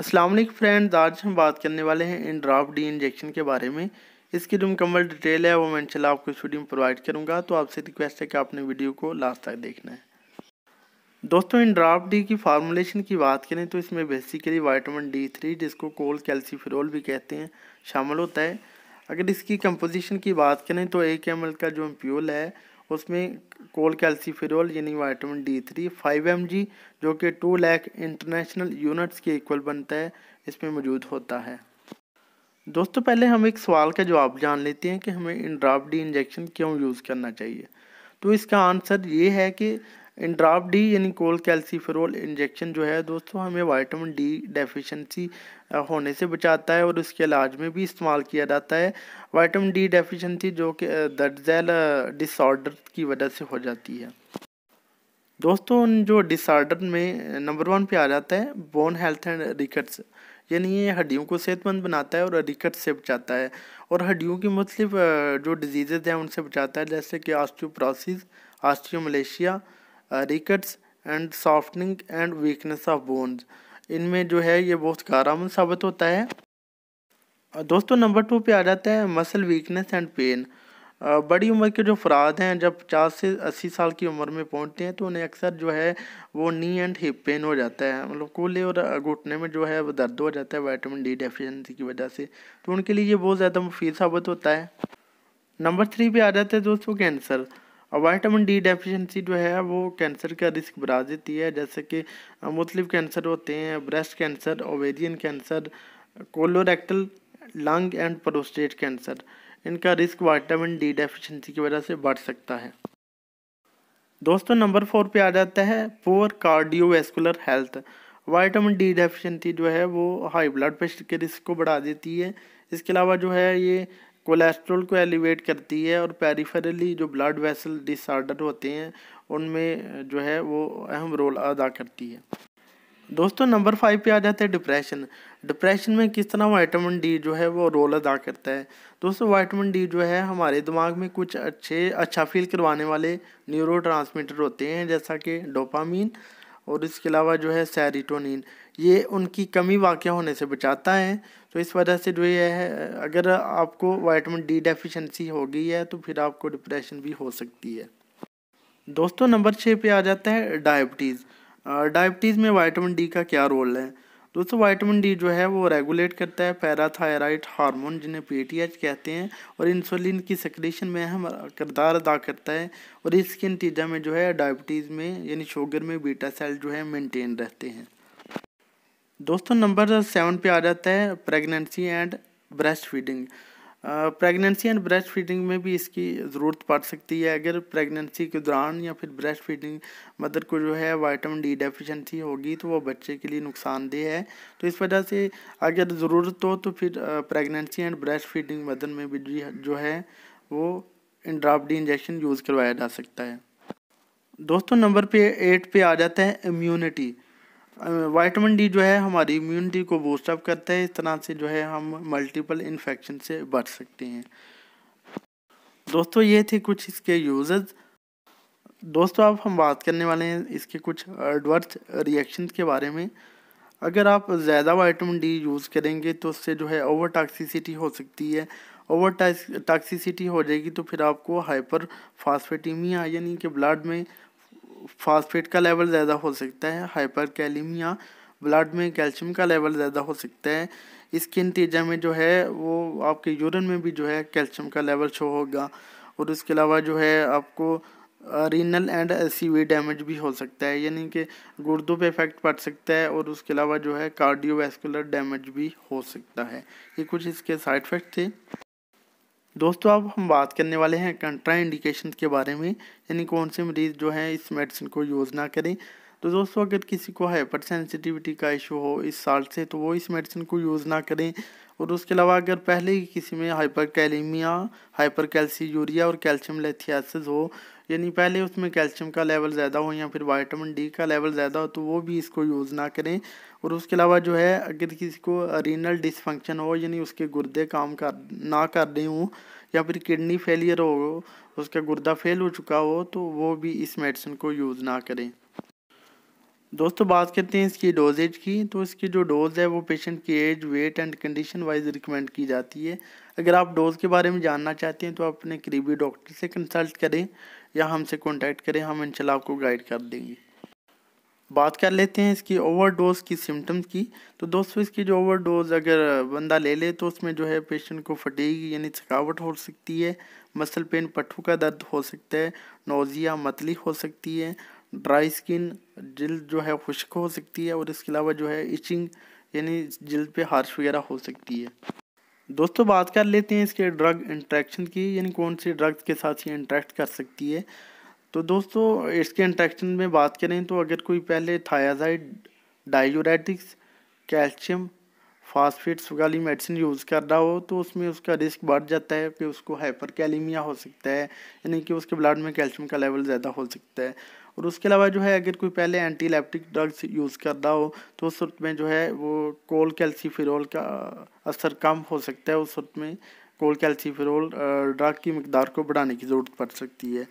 Aslam friends आज हम बात करने वाले हैं इन ड्राफ डी इंजेक्शन के बारे में इसकी जो मुकम्मल डिटेल है वो मैं इंशाल्लाह आपको इस वीडियो में प्रोवाइड करूँगा तो आपसे रिक्वेस्ट है कि आपने वीडियो को लास्ट तक देखना है दोस्तों इन ड्राफ्ट डी की फार्मूलेशन की बात करें तो इसमें बेसिकली वाइटामिन डी थ्री जिसको कोल कैल्सीफिरल भी कहते हैं शामिल होता है अगर इसकी कंपोजिशन की बात करें तो एक एम का जो एम्प्यूल है उसमें कोल कैल्सीफेरॉल यानी vitamin D three five M G जो कि टू लैख इंटरनेशनल यूनिट्स के इक्वल बनता है इसमें मौजूद होता है दोस्तों पहले हम एक सवाल का जवाब जान लेते हैं कि हमें इंड्राफ डी इंजेक्शन क्यों यूज़ करना चाहिए तो इसका आंसर ये है कि इंड्राफ डी यानी कोल कैल्सीफेरोल इंजेक्शन जो है दोस्तों हमें वाइटामिन डी डेफिशिएंसी होने से बचाता है और उसके इलाज में भी इस्तेमाल किया जाता है वाइटामिन डी डेफिशिएंसी जो कि दर्द जैल डिसऑर्डर की वजह से हो जाती है दोस्तों उन जो डिसऑर्डर में नंबर वन पे आ जाता है बोन हेल्थ एंड रिकट्स यानी ये हड्डियों को सेहतमंद बनाता है और रिकट से बचाता है और हड्डियों की मुख्तलिफ जो डिजीज़ हैं उनसे बचाता है जैसे कि osteoporosis malacia rickets and softening and weakness of bones इनमें जो है ये बहुत कारम साबित होता है दोस्तों नंबर टू पे आ जाता है मसल वीकनेस एंड पेन बड़ी उम्र के जो अफराद हैं जब पचास से अस्सी साल की उम्र में पहुंचते हैं तो उन्हें अक्सर जो है वो नी एंड हिप पेन हो जाता है मतलब कूल्हे और घुटने में जो है वो दर्द हो जाता है वाइटामिन डी डेफिशेंसी की वजह से तो उनके लिए ये बहुत ज़्यादा मुफीद साबित होता है नंबर थ्री पे आ जाता है दोस्तों कैंसर और वाइटामिन डी डेफिशिएंसी जो है वो कैंसर का रिस्क बढ़ा देती है जैसे कि मुख्तलिफ कैंसर होते हैं breast cancer ovarian cancer colorectal lung and prostate cancer इनका रिस्क वाइटामिन डी डेफिशिएंसी की वजह से बढ़ सकता है दोस्तों नंबर फोर पे आ जाता है poor cardiovascular health vitamin D deficiency जो है वो हाई ब्लड प्रेशर के रिस्क को बढ़ा देती है इसके अलावा जो है ये कोलेस्ट्रोल को एलिवेट करती है और पेरिफेरली जो ब्लड वेसल डिसऑर्डर होते हैं उनमें जो है वो अहम रोल अदा करती है दोस्तों नंबर फाइव पे आ जाते हैं डिप्रेशन डिप्रेशन में किस तरह वाइटामिन डी जो है वो रोल अदा करता है दोस्तों वाइटामिन डी जो है हमारे दिमाग में कुछ अच्छे अच्छा फील करवाने वाले न्यूरो होते हैं जैसा कि डोपामीन और इसके अलावा जो है सैरिटोनिन ये उनकी कमी वाक़ होने से बचाता है तो इस वजह से जो ये है अगर आपको वाइटमिन डी डेफिशिएंसी हो गई है तो फिर आपको डिप्रेशन भी हो सकती है दोस्तों नंबर छः पे आ जाता है डायबिटीज़ डायबिटीज़ में वाइटमिन डी का क्या रोल है दोस्तों वाइटामिन डी जो है वो रेगुलेट करता है पैराथायराइड हार्मोन जिन्हें पीटीएच कहते हैं और इंसुलिन की सेक्रेशन में अहम किरदार अदा करता है और इसके नतीजा में जो है डायबिटीज़ में यानी शुगर में बीटा सेल जो है मेंटेन रहते हैं दोस्तों नंबर सेवन पे आ जाता है pregnancy and breast feeding pregnancy and breast feeding में भी इसकी ज़रूरत पड़ सकती है अगर प्रेगनेंसी के दौरान या फिर ब्रेस्ट फीडिंग मदर को जो है वाइटामिन डी डेफिशिएंसी होगी तो वो बच्चे के लिए नुकसानदेह है तो इस वजह से अगर ज़रूरत हो तो फिर pregnancy and breast feeding mother में भी जो है वो ड्राफ इंजेक्शन यूज़ करवाया जा सकता है दोस्तों नंबर पे एट पे आ जाता है इम्यूनिटी वाइटामिन डी जो है हमारी इम्यूनिटी को बूस्टअप करता है इस तरह से जो है हम मल्टीपल इन्फेक्शन से बच सकते हैं दोस्तों ये थे कुछ इसके यूजेस दोस्तों अब हम बात करने वाले हैं इसके कुछ एडवर्स रिएक्शन के बारे में अगर आप ज़्यादा वाइटामिन डी यूज़ करेंगे तो उससे जो है ओवर टॉक्सिसिटी हो सकती है ओवर टॉक्सिसिटी हो जाएगी तो फिर आपको हाइपर फास्फेटीमिया यानी कि ब्लड में फास्फेट का लेवल ज़्यादा हो सकता है हाइपर कैलिमिया ब्लड में कैल्शियम का लेवल ज़्यादा हो सकता है इसके नतीजा में जो है वो आपके यूरिन में भी जो है कैल्शियम का लेवल शो होगा और उसके अलावा जो है आपको रीनल एंड एसीवी डैमेज भी हो सकता है यानी कि गुर्दों पे इफेक्ट पड़ सकता है और उसके अलावा जो है कार्डियोवैस्कुलर डैमेज भी हो सकता है ये कुछ इसके साइड इफेक्ट थे दोस्तों अब हम बात करने वाले हैं कंट्रा इंडिकेशन के बारे में यानी कौन से मरीज़ जो हैं इस मेडिसिन को यूज़ ना करें तो दोस्तों अगर किसी को हाइपर सेंसिटिविटी का इशू हो इस साल से तो वो इस मेडिसिन को यूज़ ना करें और उसके अलावा अगर पहले ही किसी में hypercalcaemia hypercalciuria और कैल्शियम लेथियासिस हो यानी पहले उसमें कैल्शियम का लेवल ज़्यादा हो या फिर वाइटामिन डी का लेवल ज़्यादा हो तो वो भी इसको यूज़ ना करें और उसके अलावा जो है अगर किसी को रीनल डिसफंक्शन हो यानी उसके गुर्दे काम कर ना कर रहे हों या फिर किडनी फेलियर हो उसका गुर्दा फेल हो चुका हो तो वो भी इस मेडिसिन को यूज़ ना करें दोस्तों बात करते हैं इसकी डोजेज की तो इसकी जो डोज़ है वो पेशेंट की age weight and condition wise recommend की जाती है अगर आप डोज़ के बारे में जानना चाहते हैं तो आप अपने करीबी डॉक्टर से कंसल्ट करें या हमसे कॉन्टैक्ट करें हम इंशाल्लाह आपको गाइड कर देंगे बात कर लेते हैं इसकी ओवर डोज़ की सिम्टम्स की तो दोस्तों इसकी जो ओवर डोज़ अगर बंदा ले ले तो उसमें जो है पेशेंट को फटीग यानी थकावट हो सकती है मसल पेन पट्टू का दर्द हो सकता है नोज़िया मतली हो सकती है ड्राई स्किन जल्द जो है खुश्क हो सकती है और इसके अलावा जो है इचिंग यानी जल्द पे हार्श वगैरह हो सकती है दोस्तों बात कर लेते हैं इसके ड्रग इंट्रैक्शन की यानी कौन सी ड्रग्स के साथ ये इंट्रैक्ट कर सकती है तो दोस्तों इसके इंट्रैक्शन में बात करें तो अगर कोई पहले थायाजाइड डायोरेटिक्स कैल्शियम फास्फेट्स वाली मेडिसिन यूज़ कर रहा हो तो उसमें उसका रिस्क बढ़ जाता है कि उसको हाइपर कैलीमिया हो सकता है यानी कि उसके ब्लड में कैल्शियम का लेवल ज़्यादा हो सकता है और उसके अलावा जो है अगर कोई पहले एंटीलेप्टिक ड्रग्स यूज़ कर रहा हो तो उस सूरत में जो है वो कोल कैल्सीफिरल का असर कम हो सकता है उस सूरत में कोल कैल्सीफिरल ड्रग की मकदार को बढ़ाने की ज़रूरत पड़ सकती है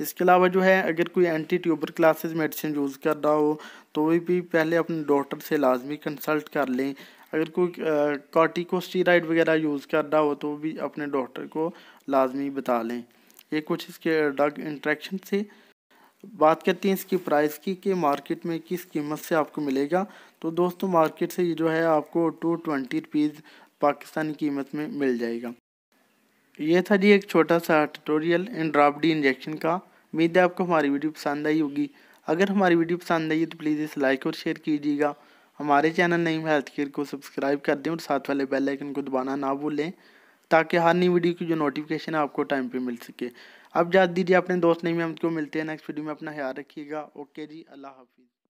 इसके अलावा जो है अगर कोई anti tubercular medicine use कर रहा हो तो भी पहले अपने डॉक्टर से लाजमी कंसल्ट कर लें अगर कोई कॉटिकोस्टीराइड वगैरह यूज़ कर रहा हो तो भी अपने डॉक्टर को लाजमी बता लें ये कुछ इसके ड्रग इंट्रैक्शन से बात करते हैं इसकी प्राइस की कि मार्केट में किस कीमत से आपको मिलेगा तो दोस्तों मार्केट से ये जो है आपको टू ट्वेंटी रुपीज़ पाकिस्तानी कीमत में मिल जाएगा ये था जी एक छोटा सा tutorial Indrop D injection का उम्मीद है आपको हमारी वीडियो पसंद आई होगी अगर हमारी वीडियो पसंद आई तो प्लीज़ इसे लाइक और शेयर कीजिएगा हमारे चैनल नईम हेल्थ केयर को सब्सक्राइब कर दें और साथ वाले बेल आइकन को दबाना ना भूलें ताकि हर नई वीडियो की जो नोटिफिकेशन है आपको टाइम पे मिल सके अब याद दीजिए अपने दोस्त नई अहमद को मिलते हैं नेक्स्ट वीडियो में अपना ख्याल रखिएगा ओके जी अल्लाह हाफिज़